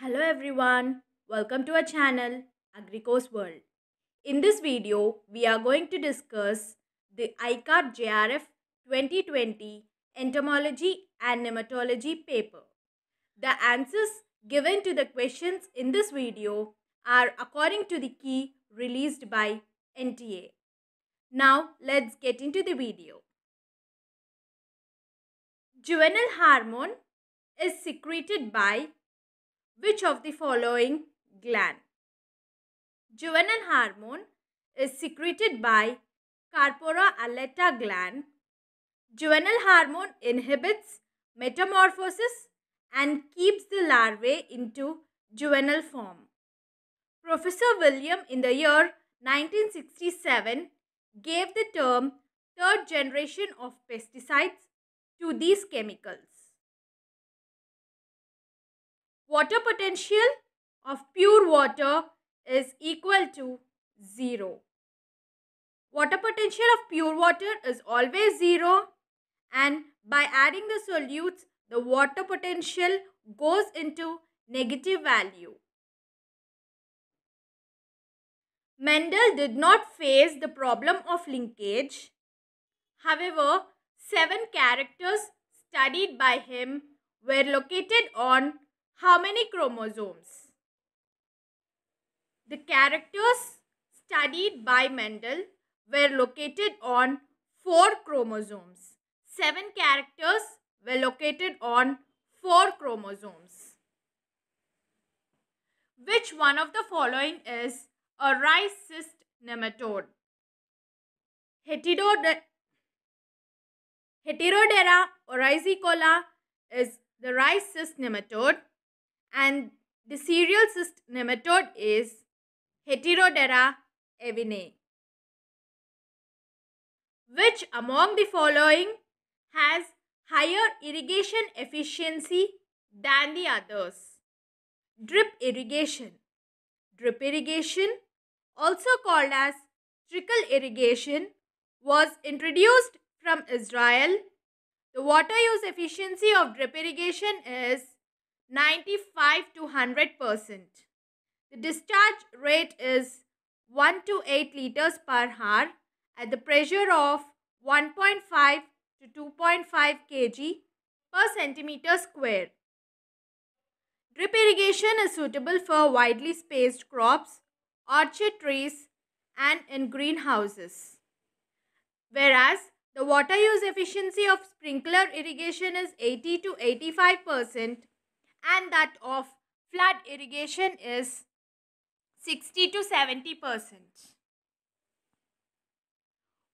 Hello everyone, welcome to our channel AgriCourse World. In this video, we are going to discuss the ICART JRF 2020 Entomology and Nematology paper. The answers given to the questions in this video are according to the key released by NTA. Now, let's get into the video. Juvenile hormone is secreted by which of the following gland? Juvenile hormone is secreted by carpora aleta gland. Juvenile hormone inhibits metamorphosis and keeps the larvae into juvenile form. Professor William in the year 1967 gave the term third generation of pesticides to these chemicals water potential of pure water is equal to 0. Water potential of pure water is always 0 and by adding the solutes, the water potential goes into negative value. Mendel did not face the problem of linkage. However, seven characters studied by him were located on how many chromosomes? The characters studied by Mendel were located on 4 chromosomes. 7 characters were located on 4 chromosomes. Which one of the following is a rice cyst nematode? Heterode Heterodera oryzicola is the rice cyst nematode and the cereal cyst nematode is Heterodera evina, Which among the following has higher irrigation efficiency than the others? Drip irrigation. Drip irrigation, also called as trickle irrigation, was introduced from Israel. The water use efficiency of drip irrigation is 95 to 100 percent. The discharge rate is 1 to 8 liters per hour at the pressure of 1.5 to 2.5 kg per centimeter square. Drip irrigation is suitable for widely spaced crops, orchard trees and in greenhouses. Whereas the water use efficiency of sprinkler irrigation is 80 to 85 percent and that of flood irrigation is 60 to 70 percent.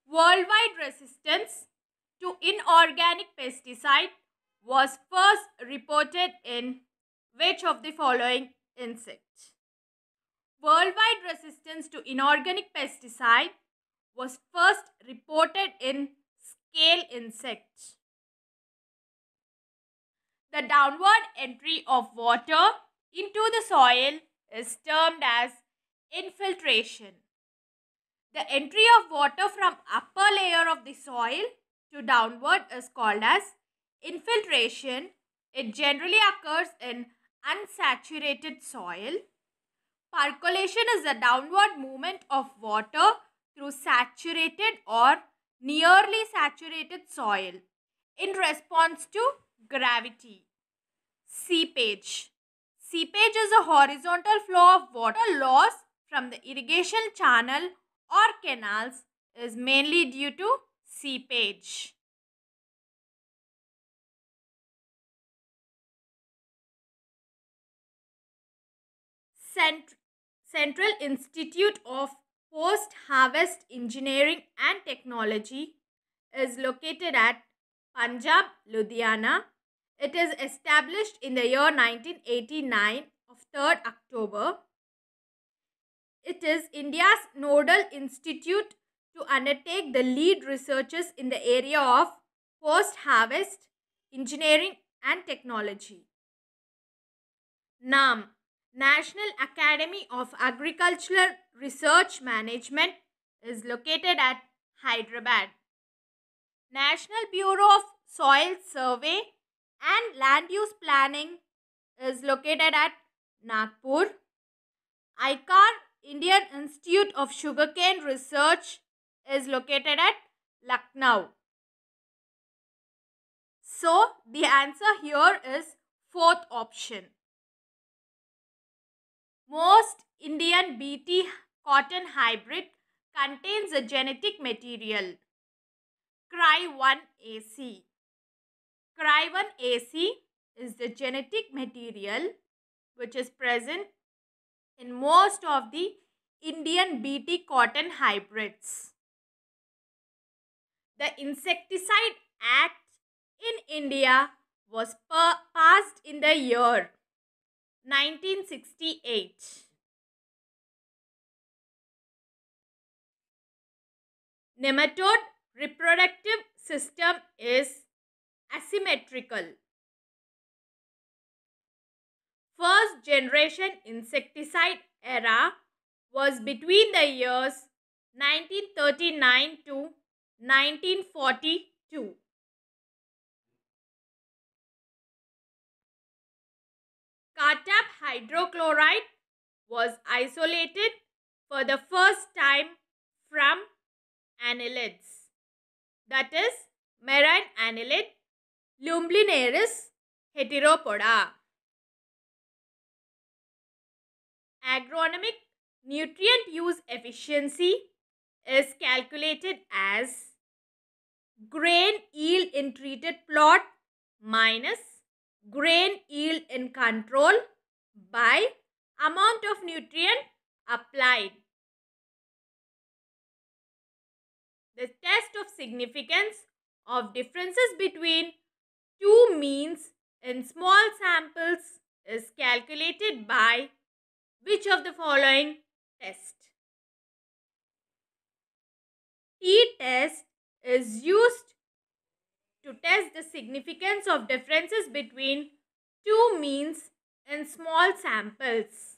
Worldwide resistance to inorganic pesticide was first reported in which of the following insect? Worldwide resistance to inorganic pesticide was first reported in scale insects. The downward entry of water into the soil is termed as infiltration. The entry of water from upper layer of the soil to downward is called as infiltration. It generally occurs in unsaturated soil. Percolation is the downward movement of water through saturated or nearly saturated soil in response to gravity. Seepage. Seepage is a horizontal flow of water loss from the irrigation channel or canals is mainly due to seepage. Cent Central Institute of Post Harvest Engineering and Technology is located at Punjab, Ludhiana. It is established in the year 1989 of 3rd October. It is India's nodal institute to undertake the lead researches in the area of post-harvest engineering and technology. NAM National Academy of Agricultural Research Management is located at Hyderabad. National Bureau of Soil Survey and Land Use Planning is located at Nagpur. ICAR Indian Institute of Sugarcane Research is located at Lucknow. So the answer here is fourth option. Most Indian BT cotton hybrid contains a genetic material. CRY1AC. CRY1AC is the genetic material which is present in most of the Indian BT cotton hybrids. The Insecticide Act in India was passed in the year 1968. Nematode reproductive system is asymmetrical. First generation insecticide era was between the years 1939 to 1942. Cartap hydrochloride was isolated for the first time from annelids that is marine annelid Lumblinaris heteropoda. Agronomic nutrient use efficiency is calculated as grain yield in treated plot minus grain yield in control by amount of nutrient applied. the test of significance of differences between two means in small samples is calculated by which of the following test? T-test is used to test the significance of differences between two means in small samples.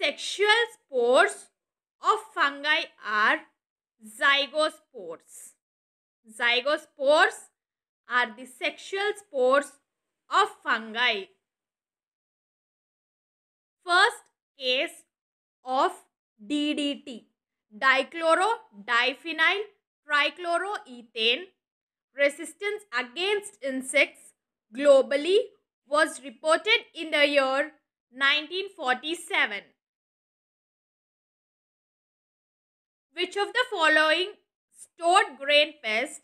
Sexual spores of fungi are zygospores. Zygospores are the sexual spores of fungi. First case of DDT, dichloro diphenyl trichloroethane, resistance against insects globally was reported in the year 1947. Which of the following stored grain pest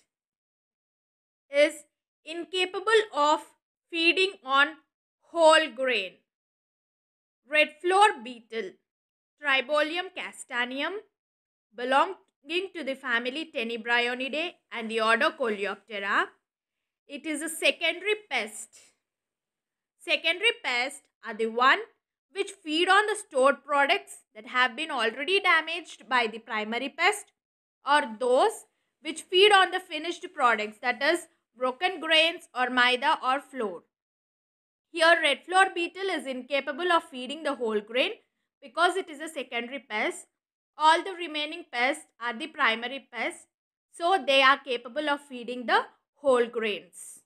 is incapable of feeding on whole grain? Red floor beetle, Tribolium castaneum, belonging to the family Tenebrionidae and the order Coleoptera. It is a secondary pest. Secondary pests are the one which feed on the stored products that have been already damaged by the primary pest or those which feed on the finished products that is broken grains or maida or flour. Here red floor beetle is incapable of feeding the whole grain because it is a secondary pest. All the remaining pests are the primary pests so they are capable of feeding the whole grains.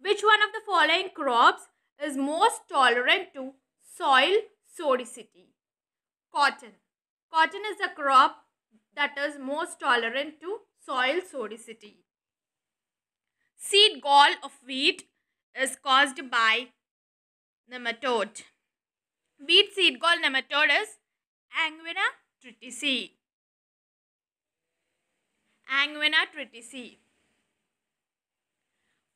Which one of the following crops is most tolerant to soil sodicity. Cotton. Cotton is a crop that is most tolerant to soil sodicity. Seed gall of wheat is caused by nematode. Wheat seed gall nematode is Anguina tritici. Anguina tritici.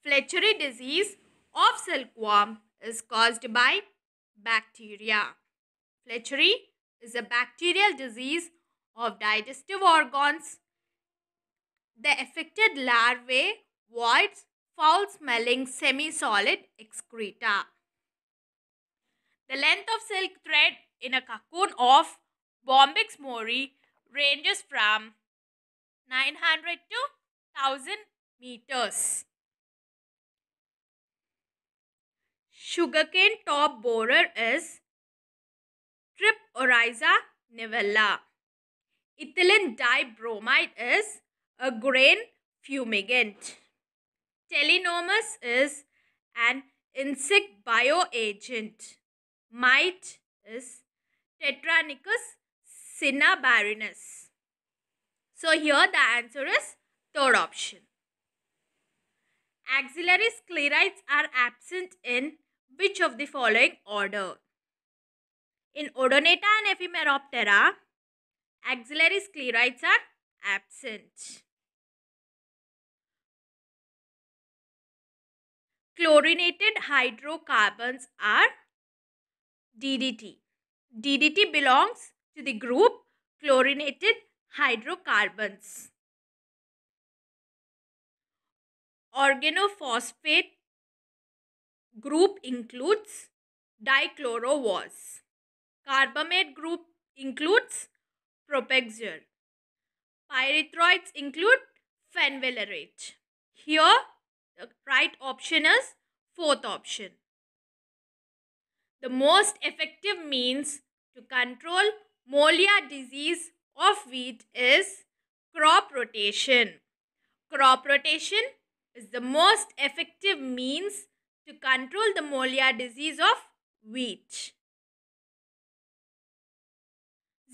Fletchery disease of silkworm is caused by bacteria. Fletchery is a bacterial disease of digestive organs. The affected larvae voids foul-smelling semi-solid excreta. The length of silk thread in a cocoon of Bombyx mori ranges from 900 to 1000 meters. Sugarcane top borer is Triporiza nivella. Ethylene dibromide is a grain fumigant. Telenomus is an insect bioagent. Mite is Tetranicus cinnabarinus. So here the answer is third option. Axillary sclerites are absent in which of the following order? In Odonata and Ephemeroptera, axillary sclerites are absent. Chlorinated hydrocarbons are DDT. DDT belongs to the group chlorinated hydrocarbons. Organophosphate group includes dichlorowars. Carbamate group includes propexyl. Pyrethroids include fenvalerate. Here, the right option is fourth option. The most effective means to control Molia disease of wheat is crop rotation. Crop rotation is the most effective means to control the Molia disease of wheat.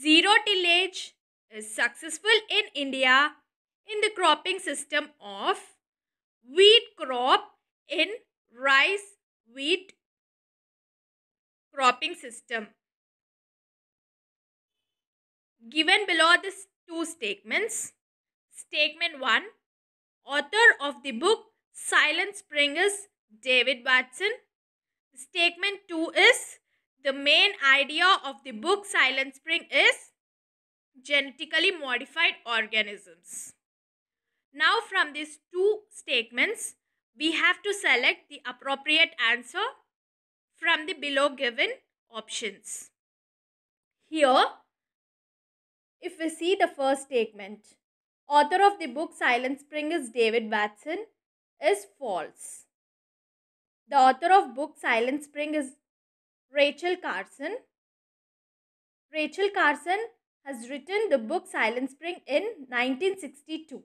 Zero tillage is successful in India in the cropping system of wheat crop in rice wheat cropping system. Given below these two statements. Statement 1 Author of the book Silent Spring is David Watson. Statement 2 is the main idea of the book Silent Spring is genetically modified organisms. Now from these two statements, we have to select the appropriate answer from the below given options. Here, if we see the first statement, author of the book Silent Spring is David Watson is false. The author of book Silent Spring is Rachel Carson. Rachel Carson has written the book Silent Spring in 1962.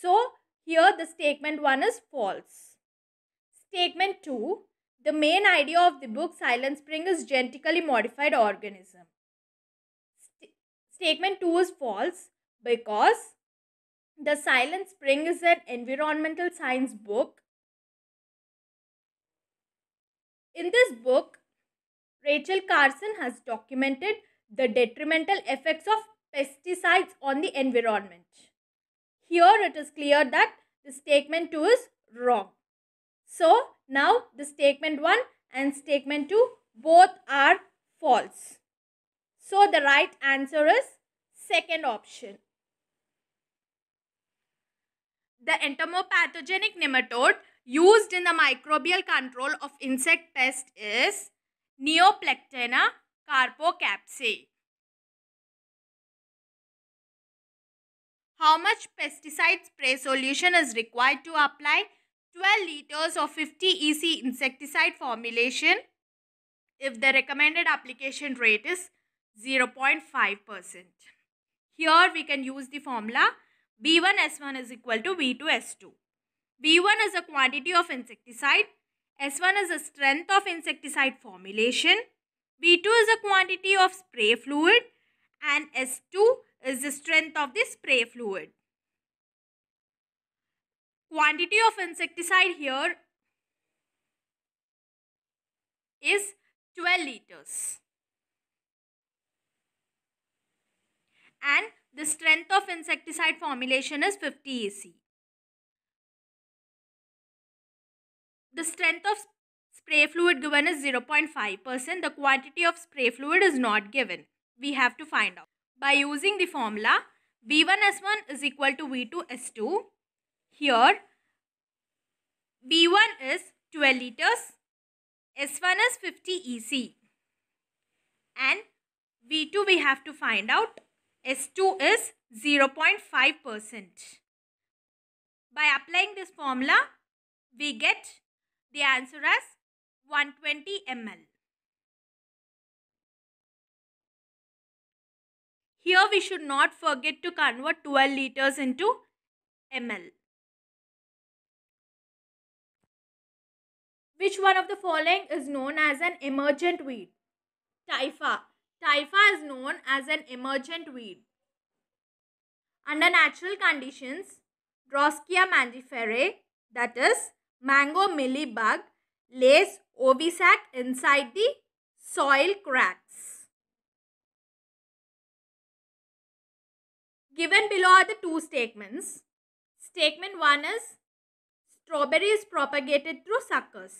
So here the statement 1 is false. Statement 2. The main idea of the book Silent Spring is genetically modified organism. St statement 2 is false because the Silent Spring is an environmental science book In this book, Rachel Carson has documented the detrimental effects of pesticides on the environment. Here it is clear that the statement 2 is wrong. So now the statement 1 and statement 2 both are false. So the right answer is second option. The entomopathogenic nematode used in the microbial control of insect pest is Neoplectena carpocapsae. How much pesticide spray solution is required to apply? 12 liters of 50 EC insecticide formulation if the recommended application rate is 0.5%. Here we can use the formula B1S1 is equal to B2S2. B1 is the quantity of insecticide. S1 is the strength of insecticide formulation. B2 is the quantity of spray fluid. And S2 is the strength of the spray fluid. Quantity of insecticide here is 12 liters. And the strength of insecticide formulation is 50 EC. the strength of spray fluid given is 0.5%. The quantity of spray fluid is not given. We have to find out. By using the formula V1S1 is equal to V2S2. Here V1 is 12 liters, S1 is 50 EC and V2 we have to find out S2 is 0.5%. By applying this formula we get the answer is 120 ml. Here we should not forget to convert 12 liters into ml. Which one of the following is known as an emergent weed? Typha. Typha is known as an emergent weed. Under natural conditions, Droskia mangiferae, that is mango mealybug lays ovisac inside the soil cracks. Given below are the two statements. Statement 1 is strawberry is propagated through suckers.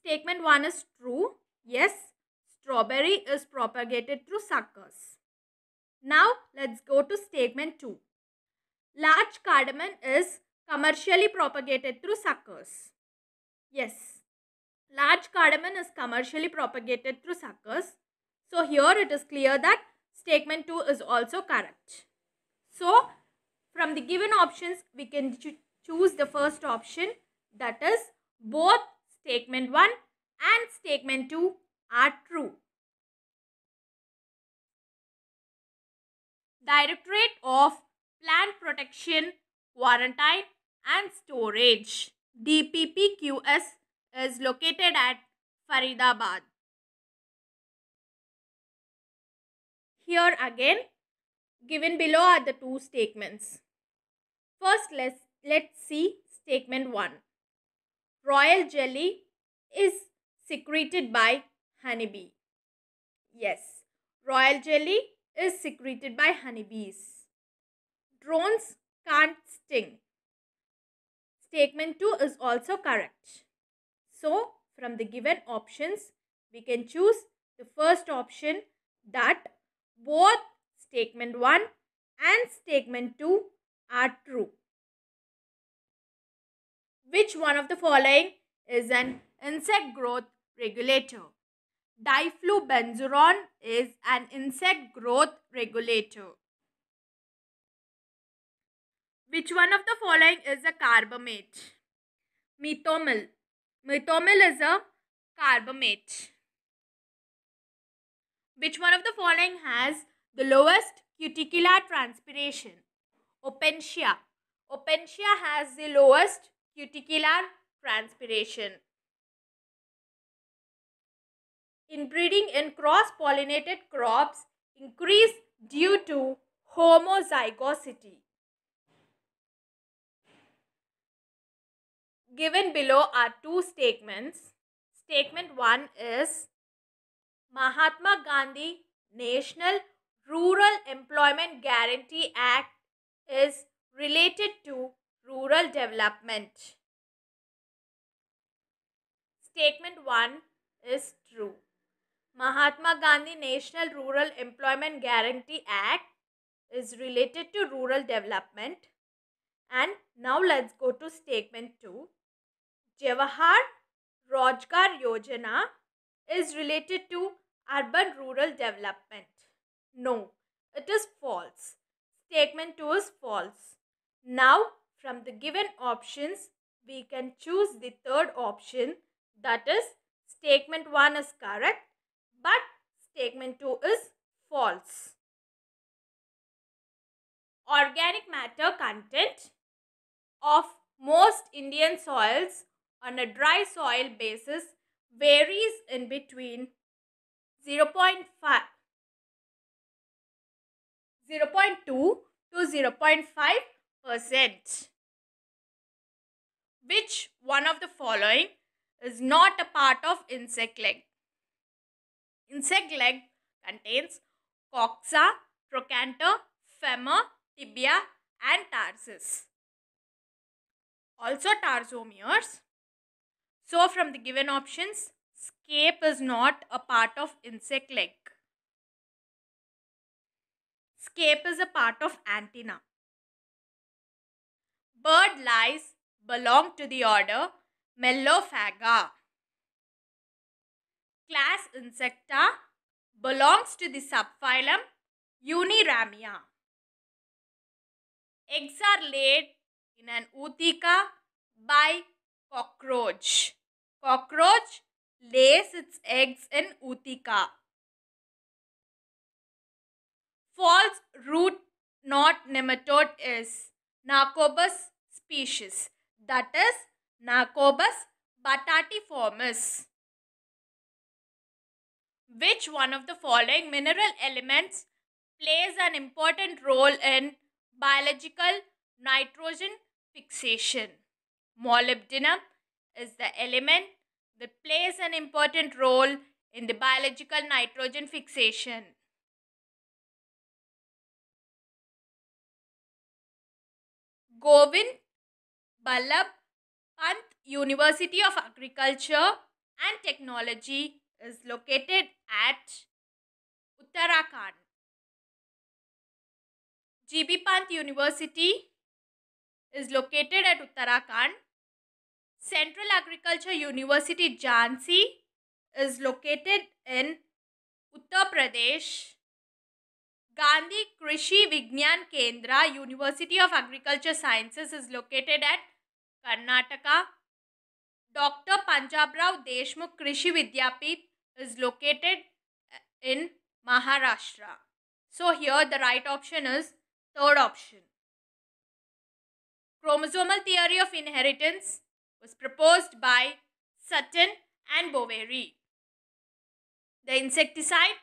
Statement 1 is true. Yes, strawberry is propagated through suckers. Now let's go to statement 2. Large cardamom is commercially propagated through suckers. Yes, large cardamom is commercially propagated through suckers. So here it is clear that statement 2 is also correct. So from the given options we can cho choose the first option that is both statement 1 and statement 2 are true. Directorate of Plant Protection Quarantine and Storage DPPQS is located at Faridabad. Here again, given below are the two statements. First, let's, let's see statement 1. Royal jelly is secreted by honeybee. Yes, royal jelly is secreted by honeybees. Drones can't sting. Statement 2 is also correct. So, from the given options, we can choose the first option that both statement 1 and statement 2 are true. Which one of the following is an insect growth regulator? Diflubenzuron is an insect growth regulator. Which one of the following is a carbamate? Methomyl. Methomyl is a carbamate. Which one of the following has the lowest cuticular transpiration? Opentia. Opentia has the lowest cuticular transpiration. Inbreeding in cross-pollinated crops increase due to homozygosity. Given below are two statements. Statement 1 is Mahatma Gandhi National Rural Employment Guarantee Act is related to rural development. Statement 1 is true. Mahatma Gandhi National Rural Employment Guarantee Act is related to rural development. And now let's go to statement 2. Jawahar Rojgar Yojana is related to urban rural development. No, it is false. Statement 2 is false. Now, from the given options, we can choose the third option that is statement 1 is correct but statement 2 is false. Organic matter content of most Indian soils on a dry soil basis varies in between 0 0.5 0.2 to 0.5%. Which one of the following is not a part of insect leg? Insect leg contains coxa, trochanter, femur, tibia and tarsus. Also tarsomeres so from the given options, scape is not a part of insect leg. Scape is a part of antenna. Bird lice belong to the order Mellophaga. Class Insecta belongs to the subphylum Uniramia. Eggs are laid in an utica by cockroach. Cockroach lays its eggs in Utica. False root knot nematode is Narcobus species that is Narcobus batatiformis. Which one of the following mineral elements plays an important role in biological nitrogen fixation? Molybdenum, is the element that plays an important role in the biological nitrogen fixation. Govind Ballabh Pant University of Agriculture and Technology is located at Uttarakhand. GB Pant University is located at Uttarakhand Central Agriculture University Jhansi is located in Uttar Pradesh. Gandhi Krishi Vigyan Kendra, University of Agriculture Sciences is located at Karnataka. Dr. Panjabrao Deshmukh Krishi Vidyapit is located eh, in Maharashtra. So here the right option is third option. Chromosomal theory of inheritance was proposed by Sutton and Boveri. The insecticide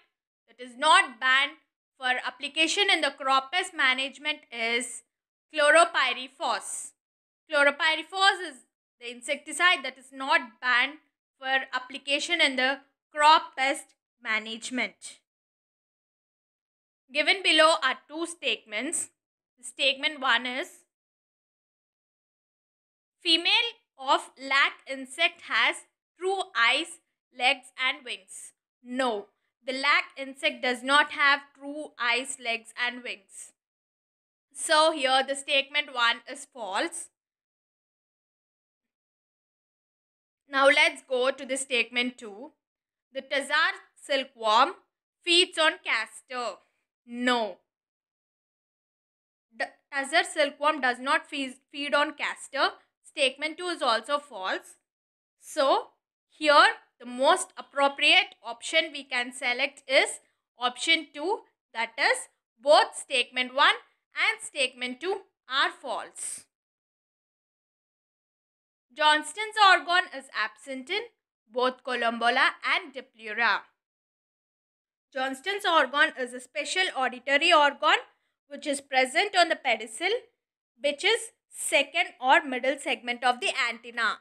that is not banned for application in the crop pest management is chlorpyrifos. Chlorpyrifos is the insecticide that is not banned for application in the crop pest management. Given below are two statements. Statement 1 is Female of lac insect has true eyes, legs and wings? No, the lac insect does not have true eyes, legs and wings. So here the statement 1 is false. Now let's go to the statement 2. The Tazar silkworm feeds on castor. No. The Tazar silkworm does not feed on castor statement 2 is also false. So here the most appropriate option we can select is option 2 that is both statement 1 and statement 2 are false. Johnston's organ is absent in both columbola and diplura. Johnston's organ is a special auditory organ which is present on the pedicel which is second or middle segment of the antenna.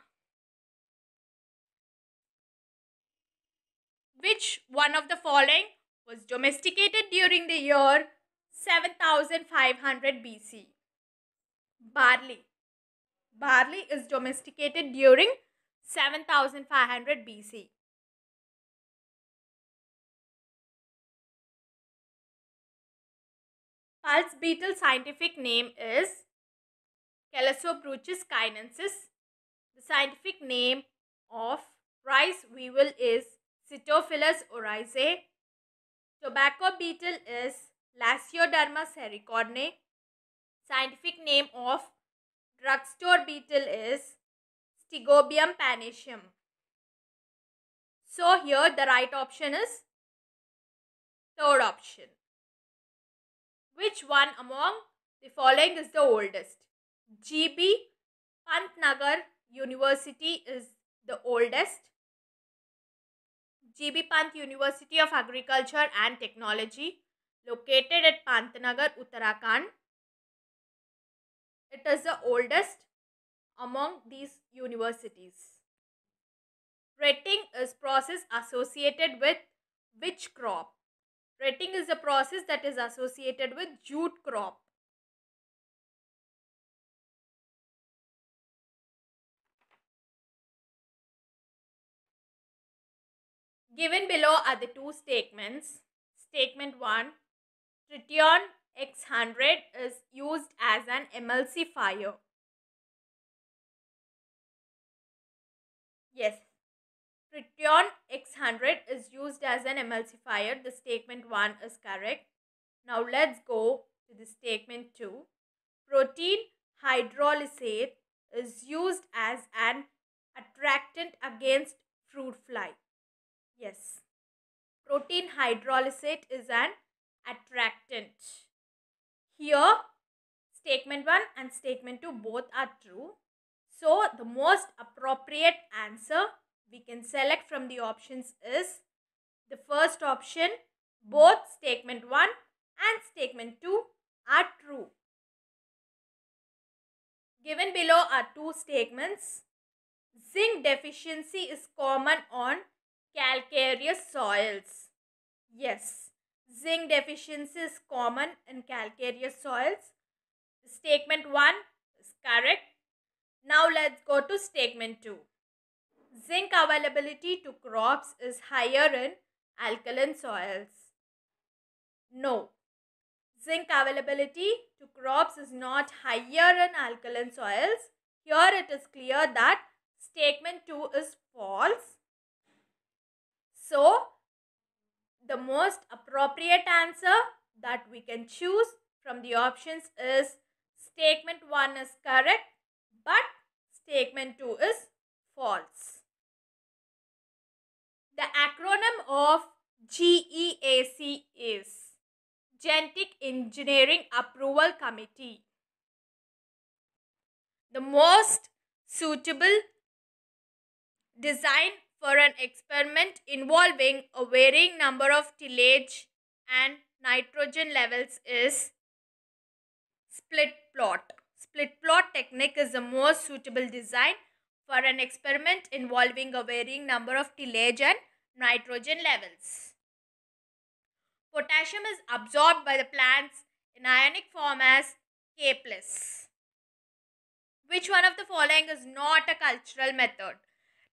Which one of the following was domesticated during the year 7500 BC? Barley. Barley is domesticated during 7500 BC. Pulse beetle scientific name is Calasiopruchis chinensis. The scientific name of rice weevil is Cytophilus oryzae. Tobacco beetle is Lasioderma sericorne. Scientific name of drugstore beetle is Stigobium panaceum. So here the right option is third option. Which one among the following is the oldest? G.B. Pantnagar University is the oldest. G.B. Pant University of Agriculture and Technology located at Pantnagar, Uttarakhand. It is the oldest among these universities. Retting is process associated with which crop? Retting is a process that is associated with jute crop. Given below are the two statements. Statement 1 Tritium X100 is used as an emulsifier. Yes, Tritium X100 is used as an emulsifier. The statement 1 is correct. Now let's go to the statement 2. Protein hydrolysate is used as an attractant against fruit fly. Yes. Protein hydrolysate is an attractant. Here, statement 1 and statement 2 both are true. So, the most appropriate answer we can select from the options is the first option, both statement 1 and statement 2 are true. Given below are two statements. Zinc deficiency is common on calcareous soils. Yes, zinc deficiency is common in calcareous soils. Statement 1 is correct. Now let's go to statement 2. Zinc availability to crops is higher in alkaline soils. No, zinc availability to crops is not higher in alkaline soils. Here it is clear that statement 2 is false so, the most appropriate answer that we can choose from the options is statement 1 is correct but statement 2 is false. The acronym of GEAC is Genetic Engineering Approval Committee. The most suitable design for an experiment involving a varying number of tillage and nitrogen levels is split plot. Split plot technique is the most suitable design for an experiment involving a varying number of tillage and nitrogen levels. Potassium is absorbed by the plants in ionic form as K+. Which one of the following is not a cultural method?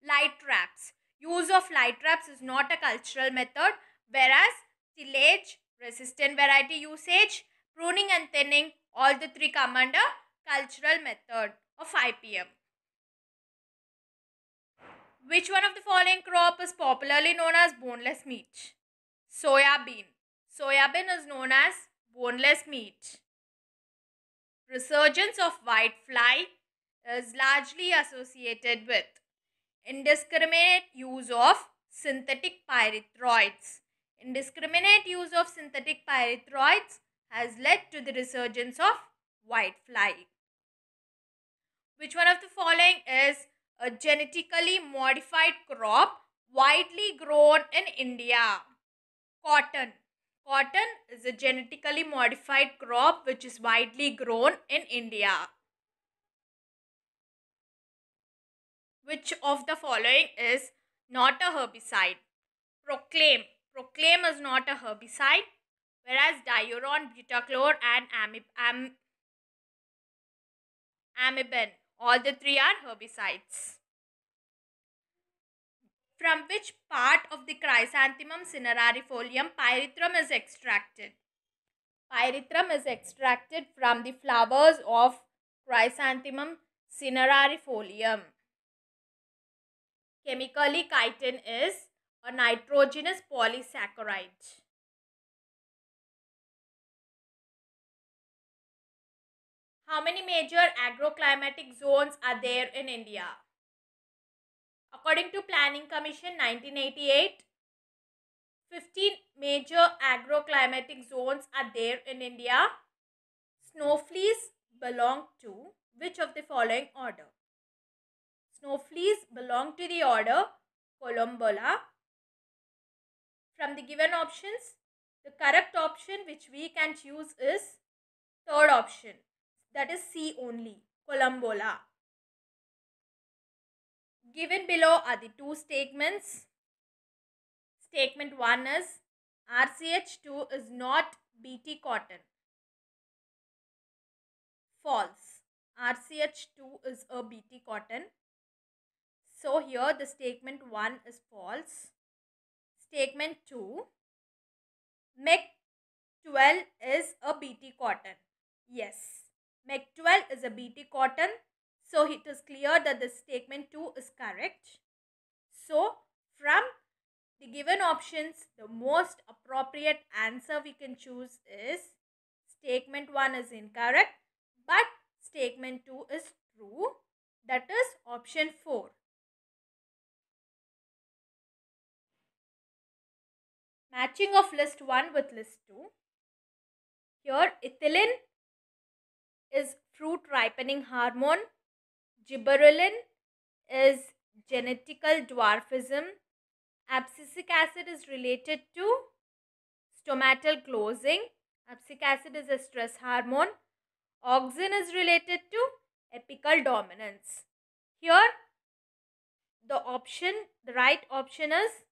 Light traps. Use of light traps is not a cultural method, whereas tillage, resistant variety usage, pruning and thinning, all the three come under cultural method of IPM. Which one of the following crop is popularly known as boneless meat? Soya bean. Soya bean is known as boneless meat. Resurgence of white fly is largely associated with indiscriminate use of synthetic pyrethroids. Indiscriminate use of synthetic pyrethroids has led to the resurgence of whitefly. Which one of the following is a genetically modified crop widely grown in India? Cotton. Cotton is a genetically modified crop which is widely grown in India. Which of the following is not a herbicide? Proclaim. Proclaim is not a herbicide, whereas diuron, butachlor, and amib am amibin, all the three are herbicides. From which part of the Chrysanthemum cinerarifolium pyrethrum is extracted? Pyrethrum is extracted from the flowers of Chrysanthemum cinerarifolium. Chemically, chitin is a nitrogenous polysaccharide. How many major agroclimatic zones are there in India? According to Planning Commission 1988, 15 major agroclimatic zones are there in India. fleas belong to which of the following order? Snow fleas belong to the order Columbola. From the given options, the correct option which we can choose is third option that is C only, Columbola. Given below are the two statements. Statement 1 is RCH2 is not BT cotton. False. RCH2 is a BT cotton. So here the statement 1 is false. Statement 2, MEC 12 is a BT cotton. Yes, MEC 12 is a BT cotton. So it is clear that the statement 2 is correct. So from the given options, the most appropriate answer we can choose is statement 1 is incorrect but statement 2 is true. That is option 4. matching of list 1 with list 2. Here ethylene is fruit ripening hormone, gibberellin is genetical dwarfism, abscisic acid is related to stomatal closing, abscisic acid is a stress hormone, auxin is related to apical dominance. Here the option, the right option is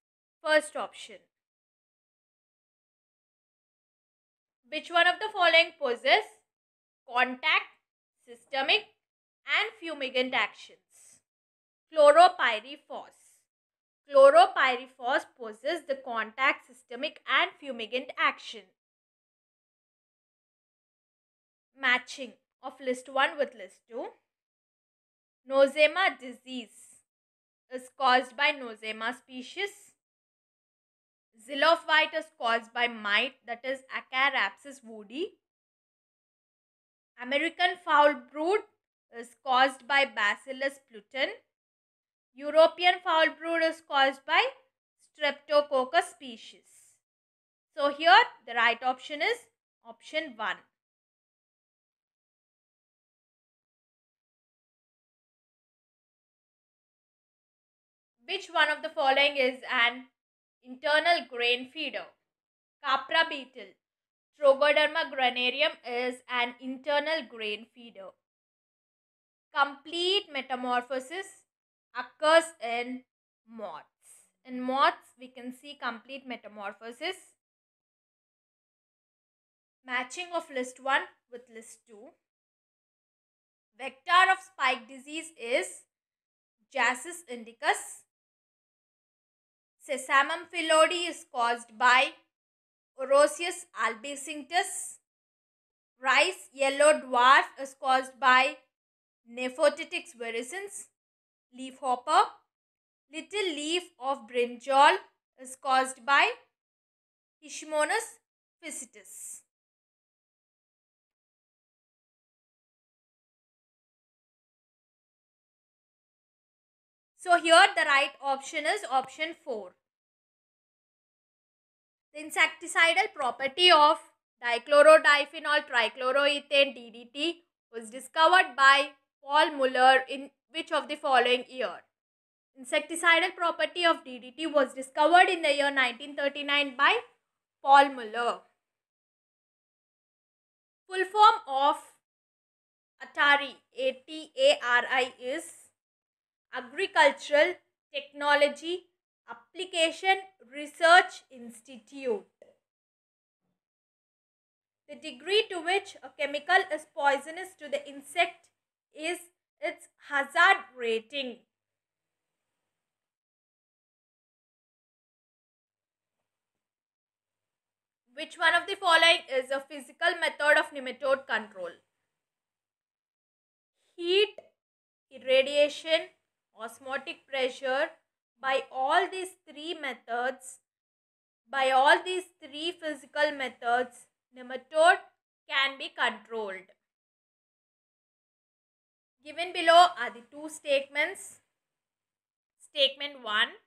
first option. Which one of the following possess contact, systemic and fumigant actions? Chloropyrifos. Chloropyrifos possess the contact, systemic and fumigant action. Matching of list 1 with list 2. Nosema disease is caused by Nosema species. Xylophyte is caused by mite that is Acarapsis woody. American foul brood is caused by Bacillus pluton. European foul brood is caused by Streptococcus species. So here the right option is option 1. Which one of the following is an internal grain feeder. Capra beetle, Trogoderma granarium is an internal grain feeder. Complete metamorphosis occurs in moths. In moths, we can see complete metamorphosis. Matching of list 1 with list 2. Vector of spike disease is Jassus indicus Sesamum pylori is caused by Orosius albicinctus. Rice yellow dwarf is caused by Nephotitix virescens. Leafhopper. Little leaf of brinjal is caused by Hishmonas physitus. So here the right option is option 4. The insecticidal property of dichlorodiphenol trichloroethane DDT was discovered by Paul Muller in which of the following year? Insecticidal property of DDT was discovered in the year 1939 by Paul Muller. Full form of Atari, A-T-A-R-I is Agricultural Technology Application Research Institute. The degree to which a chemical is poisonous to the insect is its hazard rating. Which one of the following is a physical method of nematode control? Heat, irradiation, osmotic pressure by all these three methods by all these three physical methods nematode can be controlled given below are the two statements statement 1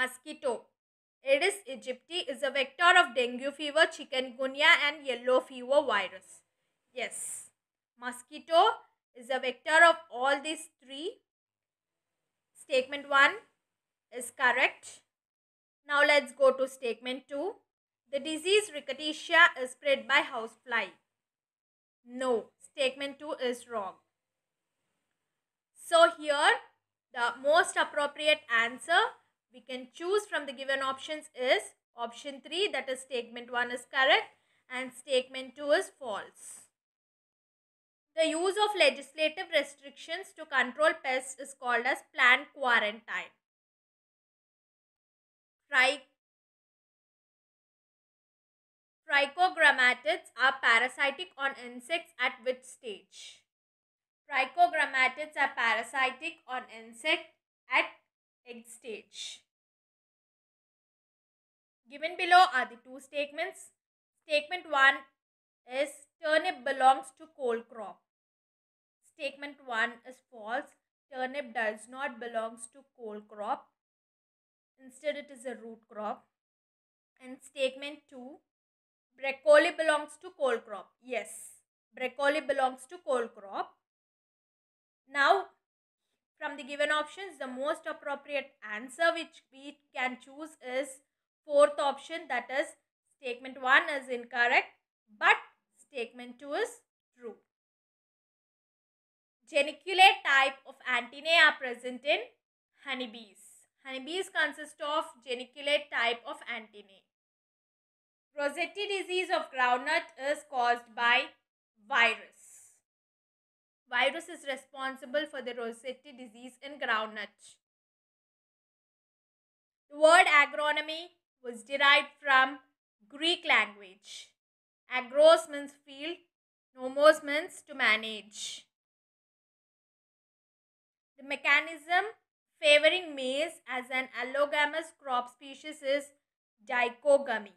mosquito Aedes aegypti is a vector of dengue fever, chikungunya and yellow fever virus. Yes, mosquito is the vector of all these three. Statement 1 is correct. Now let's go to statement 2. The disease rickettsia is spread by housefly. No, statement 2 is wrong. So here the most appropriate answer we can choose from the given options is option 3 that is statement 1 is correct and statement 2 is false. The use of legislative restrictions to control pests is called as plant quarantine. Trichogrammatids are parasitic on insects at which stage? Trichogrammatids are parasitic on insect at egg stage. Given below are the two statements. Statement 1 is turnip belongs to cold crop. Statement 1 is false. Turnip does not belongs to coal crop. Instead, it is a root crop. And statement 2, broccoli belongs to coal crop. Yes, broccoli belongs to coal crop. Now, from the given options, the most appropriate answer which we can choose is fourth option that is statement 1 is incorrect but statement 2 is true geniculate type of antennae are present in honeybees. Honeybees consist of geniculate type of antennae. Rosetti disease of groundnut is caused by virus. Virus is responsible for the Rosetti disease in groundnut. The word agronomy was derived from Greek language. Agros means field, nomos means to manage. The mechanism favoring maize as an allogamous crop species is dichogamy.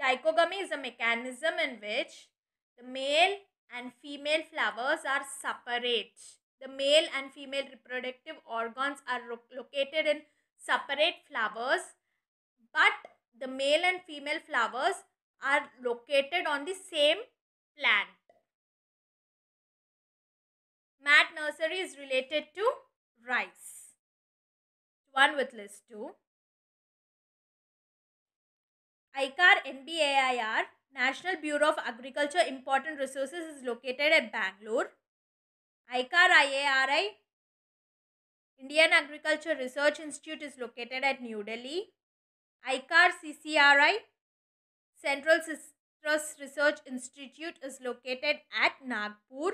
Dichogamy is a mechanism in which the male and female flowers are separate. The male and female reproductive organs are located in separate flowers, but the male and female flowers are located on the same plant. Mat nursery is related to rice. One with list 2. ICAR NBAIR National Bureau of Agriculture Important Resources is located at Bangalore. ICAR IARI Indian Agriculture Research Institute is located at New Delhi. ICAR CCRI Central Cross Research Institute is located at Nagpur.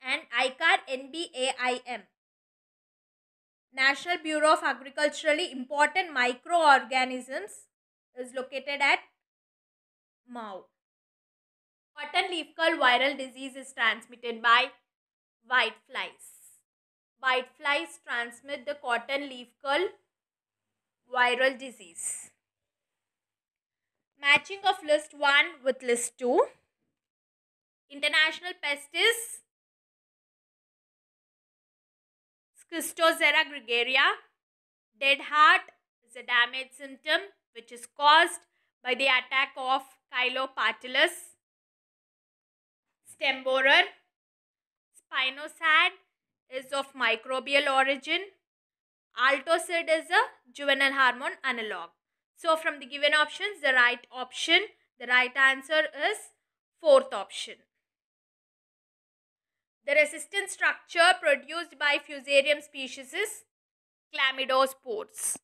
And ICAR NBAIM. National Bureau of Agriculturally Important Microorganisms is located at Mao. Cotton leaf curl viral disease is transmitted by white flies. White flies transmit the cotton leaf curl viral disease matching of list 1 with list 2 international pest is gregaria dead heart is a damage symptom which is caused by the attack of Kylopatilus stem borer spinosad is of microbial origin altosid is a juvenile hormone analog so from the given options, the right option, the right answer is fourth option. The resistant structure produced by Fusarium species is chlamydospores.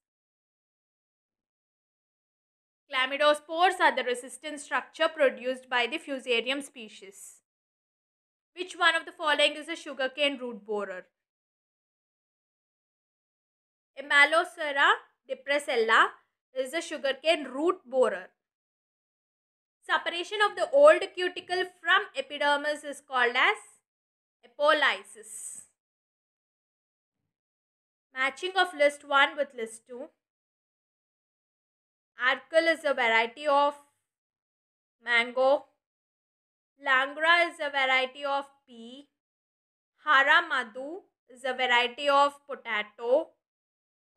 Chlamydospores are the resistant structure produced by the Fusarium species. Which one of the following is a sugarcane root borer? Amalocera depressella is a sugarcane root borer. Separation of the old cuticle from epidermis is called as epolysis. Matching of list 1 with list 2. Arkel is a variety of mango. Langra is a variety of pea. Hara Madhu is a variety of potato.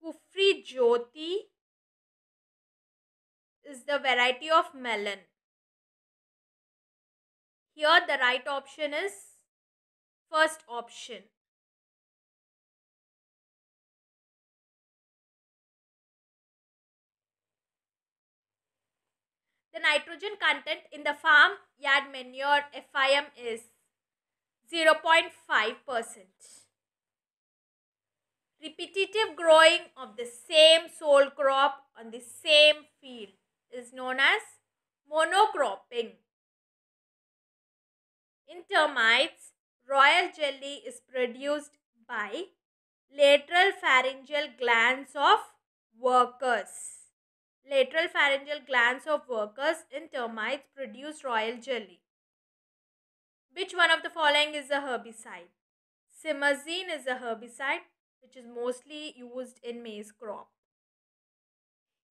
Kufri Jyoti is the variety of melon. Here the right option is first option. The nitrogen content in the farm yard manure FIM is 0.5%. Repetitive growing of the same sole crop on the same field is known as monocropping. In termites, royal jelly is produced by lateral pharyngeal glands of workers. Lateral pharyngeal glands of workers in termites produce royal jelly. Which one of the following is a herbicide? Simazine is a herbicide which is mostly used in maize crop.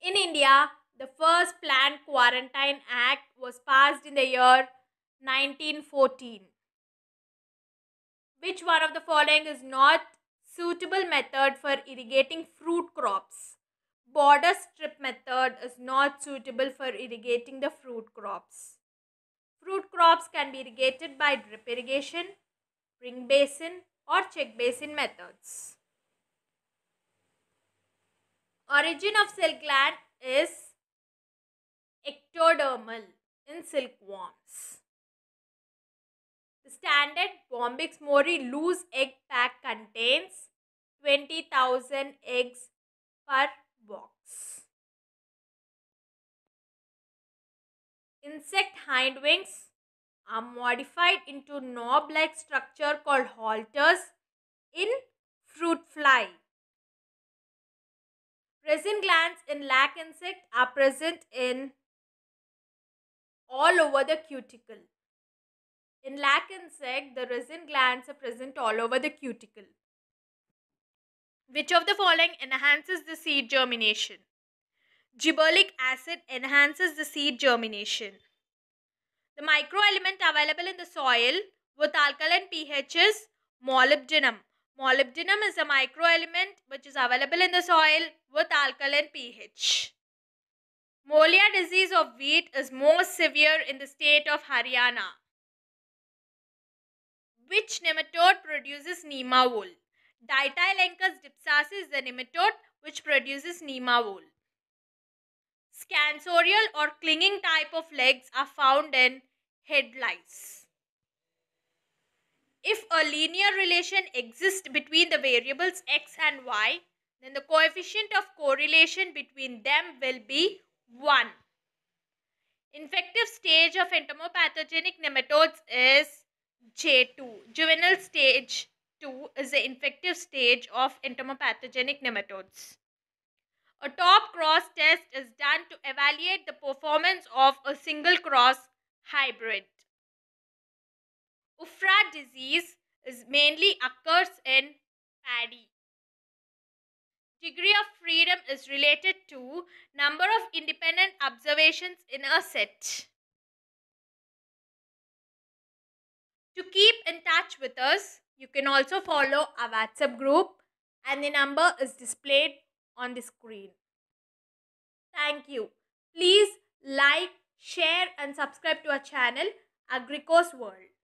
In India, the first planned quarantine act was passed in the year 1914. Which one of the following is not suitable method for irrigating fruit crops? Border strip method is not suitable for irrigating the fruit crops. Fruit crops can be irrigated by drip irrigation, ring basin or check basin methods. Origin of silk gland is ectodermal in silkworms. The standard Bombix mori loose egg pack contains 20,000 eggs per box. Insect hindwings are modified into knob-like structure called halters in fruit fly. Resin glands in lac insect are present in all over the cuticle. In lac insect, the resin glands are present all over the cuticle. Which of the following enhances the seed germination? Gibberellic acid enhances the seed germination. The microelement available in the soil with alkaline pH is molybdenum. Molybdenum is a microelement which is available in the soil with alkaline pH. Molia disease of wheat is more severe in the state of Haryana. Which nematode produces Nema wool? Ditylenchus dipsas is the nematode which produces Nema wool. Scansorial or clinging type of legs are found in head lice. If a linear relation exists between the variables x and y, then the coefficient of correlation between them will be 1. Infective stage of entomopathogenic nematodes is J2. Juvenile stage 2 is the infective stage of entomopathogenic nematodes. A top cross test is done to evaluate the performance of a single cross hybrid. Ufra disease is mainly occurs in paddy. Degree of freedom is related to number of independent observations in a set. To keep in touch with us, you can also follow our WhatsApp group and the number is displayed on the screen. Thank you. Please like, share and subscribe to our channel Agricos World.